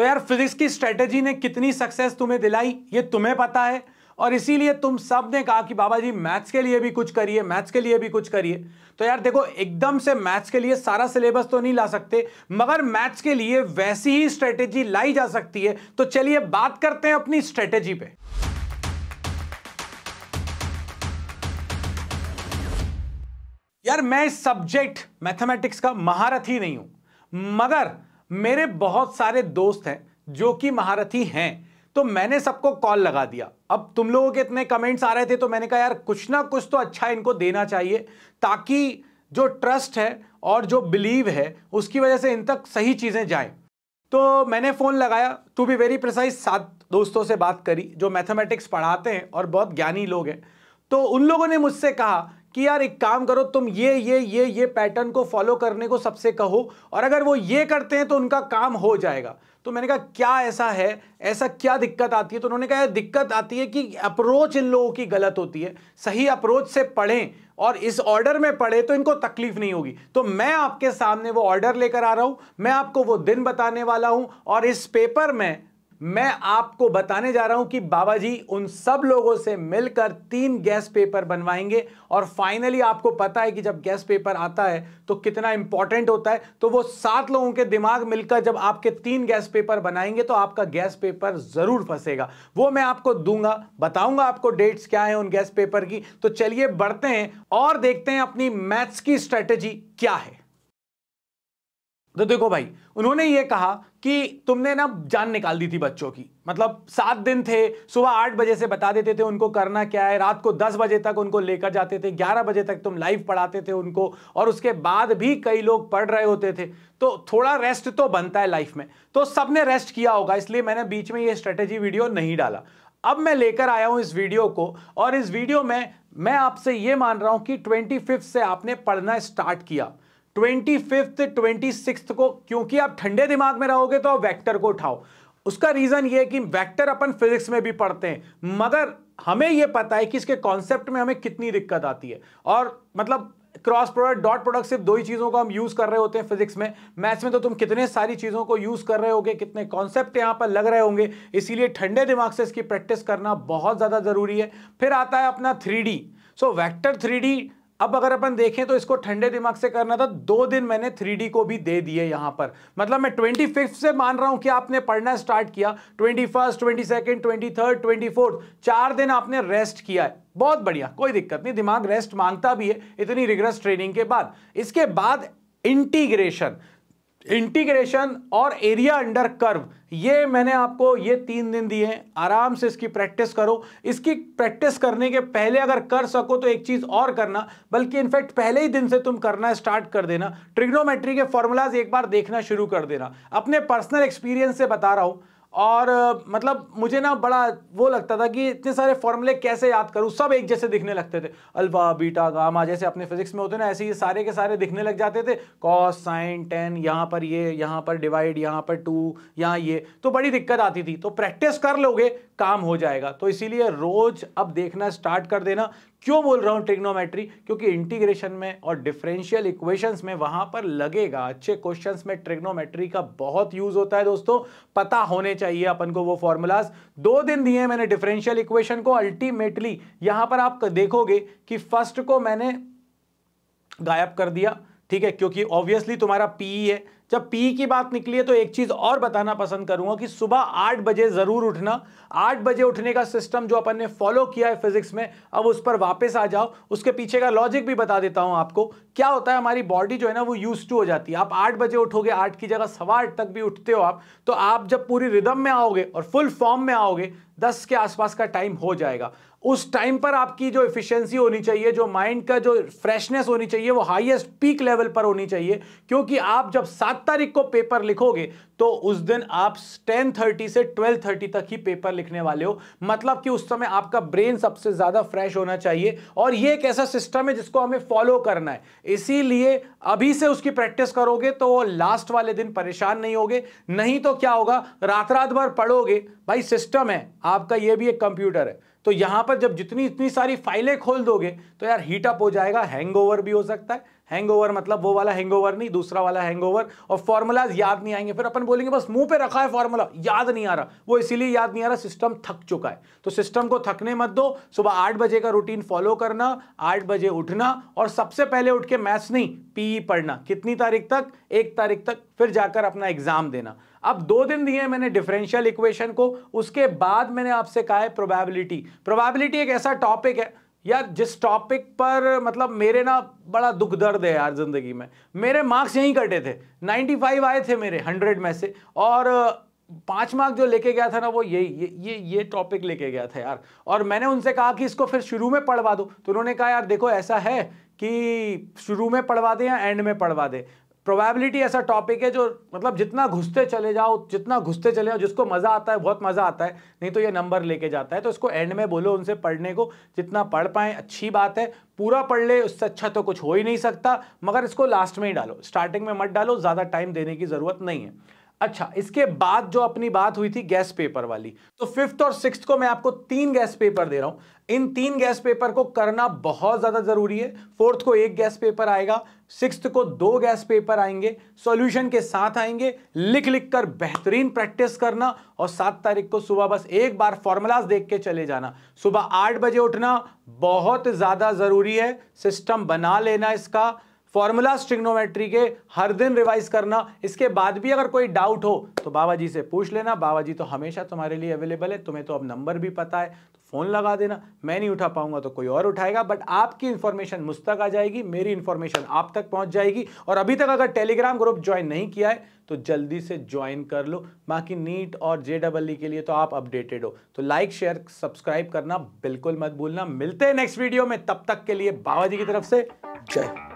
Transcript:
तो यार फिजिक्स की स्ट्रेटेजी ने कितनी सक्सेस तुम्हें दिलाई ये तुम्हें पता है और इसीलिए तुम सब ने कहा कि बाबा जी मैथ्स के लिए भी कुछ करिए मैथ्स के लिए भी कुछ करिए तो यार देखो एकदम से मैथ्स के लिए सारा सिलेबस तो नहीं ला सकते मगर मैथ्स के लिए वैसी ही स्ट्रेटेजी लाई जा सकती है तो चलिए बात करते हैं अपनी स्ट्रेटेजी पे यार मैं सब्जेक्ट मैथमेटिक्स का महारथी नहीं हूं मगर मेरे बहुत सारे दोस्त हैं जो कि महारथी हैं तो मैंने सबको कॉल लगा दिया अब तुम लोगों के इतने कमेंट्स आ रहे थे तो मैंने कहा यार कुछ ना कुछ तो अच्छा इनको देना चाहिए ताकि जो ट्रस्ट है और जो बिलीव है उसकी वजह से इन तक सही चीज़ें जाएं तो मैंने फ़ोन लगाया टू बी वेरी प्रिसाइज सात दोस्तों से बात करी जो मैथमेटिक्स पढ़ाते हैं और बहुत ज्ञानी लोग हैं तो उन लोगों ने मुझसे कहा कि यार एक काम करो तुम ये ये ये ये पैटर्न को फॉलो करने को सबसे कहो और अगर वो ये करते हैं तो उनका काम हो जाएगा तो मैंने कहा क्या ऐसा है ऐसा क्या दिक्कत आती है तो उन्होंने कहा दिक्कत आती है कि अप्रोच इन लोगों की गलत होती है सही अप्रोच से पढ़ें और इस ऑर्डर में पढ़े तो इनको तकलीफ नहीं होगी तो मैं आपके सामने वो ऑर्डर लेकर आ रहा हूं मैं आपको वो दिन बताने वाला हूं और इस पेपर में मैं आपको बताने जा रहा हूं कि बाबा जी उन सब लोगों से मिलकर तीन गैस पेपर बनवाएंगे और फाइनली आपको पता है कि जब गैस पेपर आता है तो कितना इंपॉर्टेंट होता है तो वो सात लोगों के दिमाग मिलकर जब आपके तीन गैस पेपर बनाएंगे तो आपका गैस पेपर जरूर फंसेगा वो मैं आपको दूंगा बताऊंगा आपको डेट्स क्या है उन गैस पेपर की तो चलिए बढ़ते हैं और देखते हैं अपनी मैथ्स की स्ट्रेटेजी क्या है तो देखो भाई उन्होंने ये कहा कि तुमने ना जान निकाल दी थी बच्चों की मतलब सात दिन थे सुबह आठ बजे से बता देते थे उनको करना क्या है रात को दस बजे तक उनको लेकर जाते थे ग्यारह बजे तक तुम लाइव पढ़ाते थे उनको और उसके बाद भी कई लोग पढ़ रहे होते थे तो थोड़ा रेस्ट तो बनता है लाइफ में तो सबने रेस्ट किया होगा इसलिए मैंने बीच में ये स्ट्रेटेजी वीडियो नहीं डाला अब मैं लेकर आया हूं इस वीडियो को और इस वीडियो में मैं आपसे ये मान रहा हूं कि ट्वेंटी से आपने पढ़ना स्टार्ट किया ट्वेंटी फिफ्थ ट्वेंटी सिक्स को क्योंकि आप ठंडे दिमाग में रहोगे तो आप वैक्टर को उठाओ उसका रीजन ये कि वेक्टर अपन फिजिक्स में भी पढ़ते हैं मगर हमें यह पता है कि इसके कॉन्सेप्ट में हमें कितनी दिक्कत आती है और मतलब क्रॉस प्रोडक्ट डॉट प्रोडक्ट सिर्फ दो ही चीज़ों को हम यूज़ कर रहे होते हैं फिजिक्स में मैथ्स में तो तुम कितने सारी चीज़ों को यूज़ कर रहे होगे कितने कॉन्सेप्ट यहाँ पर लग रहे होंगे इसीलिए ठंडे दिमाग से इसकी प्रैक्टिस करना बहुत ज़्यादा ज़रूरी है फिर आता है अपना थ्री सो वैक्टर थ्री अब अगर अपन देखें तो इसको ठंडे दिमाग से करना था दो दिन मैंने थ्री को भी दे दिए यहां पर मतलब मैं ट्वेंटी से मान रहा हूं कि आपने पढ़ना स्टार्ट किया twenty first twenty second twenty third twenty fourth चार दिन आपने रेस्ट किया है बहुत बढ़िया कोई दिक्कत नहीं दिमाग रेस्ट मांगता भी है इतनी रिग्रेस ट्रेनिंग के बाद इसके बाद इंटीग्रेशन इंटीग्रेशन और एरिया अंडर कर्व ये मैंने आपको ये तीन दिन दिए हैं आराम से इसकी प्रैक्टिस करो इसकी प्रैक्टिस करने के पहले अगर कर सको तो एक चीज़ और करना बल्कि इनफैक्ट पहले ही दिन से तुम करना स्टार्ट कर देना ट्रिग्नोमेट्री के फॉर्मूलाज एक बार देखना शुरू कर देना अपने पर्सनल एक्सपीरियंस से बता रहा हूँ और मतलब मुझे ना बड़ा वो लगता था कि इतने सारे फॉर्मूले कैसे याद करूँ सब एक जैसे दिखने लगते थे अल्फा बीटा गामा जैसे अपने फिजिक्स में होते ना ऐसे ही सारे के सारे दिखने लग जाते थे कॉस साइन टेन यहाँ पर ये यहाँ पर डिवाइड यहाँ पर टू यहाँ ये तो बड़ी दिक्कत आती थी तो प्रैक्टिस कर लोगे काम हो जाएगा तो इसीलिए रोज अब देखना स्टार्ट कर देना क्यों बोल रहा हूं ट्रिग्नोमेट्री क्योंकि इंटीग्रेशन में और डिफरेंशियल इक्वेशंस में वहां पर लगेगा अच्छे क्वेश्चंस में ट्रिग्नोमेट्री का बहुत यूज होता है दोस्तों पता होने चाहिए अपन को वो फॉर्मूलाज दो दिन दिए मैंने डिफरेंशियल इक्वेशन को अल्टीमेटली यहां पर आप देखोगे कि फर्स्ट को मैंने गायब कर दिया ठीक है क्योंकि ऑब्वियसली तुम्हारा पीई e है जब पीई e की बात निकली है तो एक चीज़ और बताना पसंद करूंगा कि सुबह आठ बजे ज़रूर उठना आठ बजे उठने का सिस्टम जो अपन ने फॉलो किया है फिजिक्स में अब उस पर वापस आ जाओ उसके पीछे का लॉजिक भी बता देता हूं आपको क्या होता है हमारी बॉडी जो है ना वो यूज टू हो जाती है आप आठ बजे उठोगे आठ की जगह सवा आठ तक भी उठते हो आप तो आप जब पूरी रिदम में आओगे और फुल फॉर्म में आओगे दस के आसपास का टाइम हो जाएगा उस टाइम पर आपकी जो एफिशिएंसी होनी चाहिए जो माइंड का जो फ्रेशनेस होनी चाहिए वो हाईएस्ट पीक लेवल पर होनी चाहिए क्योंकि आप जब सात तारीख को पेपर लिखोगे तो उस दिन आप टेन थर्टी से ट्वेल्व थर्टी तक ही पेपर लिखने वाले हो मतलब कि उस समय आपका ब्रेन सबसे ज़्यादा फ्रेश होना चाहिए और ये एक ऐसा सिस्टम है जिसको हमें फॉलो करना है इसीलिए अभी से उसकी प्रैक्टिस करोगे तो वो लास्ट वाले दिन परेशान नहीं होगे नहीं तो क्या होगा रात रात भर पढ़ोगे भाई सिस्टम है आपका यह भी एक कंप्यूटर है तो यहां पर जब जितनी इतनी सारी फाइलें खोल दोगे तो यार हीटअप हो जाएगा हैंगओवर भी हो सकता है हैंगओवर मतलब वो वाला हैंगओवर नहीं दूसरा वाला हैंगओवर और फॉर्मूलाज याद नहीं आएंगे फिर अपन बोलेंगे बस मुंह पे रखा है फॉर्मूला याद नहीं आ रहा वो इसीलिए याद नहीं आ रहा सिस्टम थक चुका है तो सिस्टम को थकने मत दो सुबह आठ बजे का रूटीन फॉलो करना आठ बजे उठना और सबसे पहले उठ के मैथ्स नहीं पीई e पढ़ना कितनी तारीख तक एक तारीख तक फिर जाकर अपना एग्जाम देना अब दो दिन दिए मैंने डिफरेंशियल इक्वेशन को उसके बाद मैंने आपसे कहा है प्रोबेबिलिटी प्रोबेबिलिटी एक ऐसा टॉपिक है यार जिस टॉपिक पर मतलब मेरे ना बड़ा दुख दर्द है यार ज़िंदगी में मेरे मार्क्स यहीं कटे थे 95 आए थे मेरे 100 में से और पांच मार्क जो लेके गया था ना वो यही ये ये ये टॉपिक लेके गया था यार और मैंने उनसे कहा कि इसको फिर शुरू में पढ़वा दो तो उन्होंने कहा यार देखो ऐसा है कि शुरू में पढ़वा दे या एंड में पढ़वा दे प्रोबेबिलिटी ऐसा टॉपिक है जो मतलब जितना घुसते चले जाओ जितना घुसते चले जाओ जिसको मज़ा आता है बहुत मज़ा आता है नहीं तो ये नंबर लेके जाता है तो इसको एंड में बोलो उनसे पढ़ने को जितना पढ़ पाएँ अच्छी बात है पूरा पढ़ ले उससे अच्छा तो कुछ हो ही नहीं सकता मगर इसको लास्ट में ही डालो स्टार्टिंग में मत डालो ज़्यादा टाइम देने की ज़रूरत नहीं है अच्छा इसके बाद जो अपनी बात हुई थी गैस पेपर वाली तो फिफ्थ और सिक्स को मैं आपको तीन गैस पेपर दे रहा हूं इन तीन गैस पेपर को करना बहुत ज्यादा जरूरी है फोर्थ को एक गैस पेपर आएगा सिक्स को दो गैस पेपर आएंगे सॉल्यूशन के साथ आएंगे लिख लिख कर बेहतरीन प्रैक्टिस करना और सात तारीख को सुबह बस एक बार फॉर्मूलाज देख के चले जाना सुबह आठ बजे उठना बहुत ज्यादा जरूरी है सिस्टम बना लेना इसका फॉर्मूला स्ट्रिग्नोमेट्री के हर दिन रिवाइज करना इसके बाद भी अगर कोई डाउट हो तो बाबा जी से पूछ लेना बाबा जी तो हमेशा तुम्हारे लिए अवेलेबल है तुम्हें तो अब नंबर भी पता है तो फ़ोन लगा देना मैं नहीं उठा पाऊंगा तो कोई और उठाएगा बट आपकी इन्फॉर्मेशन मुझ तक आ जाएगी मेरी इन्फॉर्मेशन आप तक पहुंच जाएगी और अभी तक अगर टेलीग्राम ग्रुप ज्वाइन नहीं किया है तो जल्दी से ज्वाइन कर लो बाकी नीट और जे डबल ई के लिए तो आप अपडेटेड हो तो लाइक शेयर सब्सक्राइब करना बिल्कुल मत भूलना मिलते हैं नेक्स्ट वीडियो में तब तक के लिए बाबा जी की तरफ से जय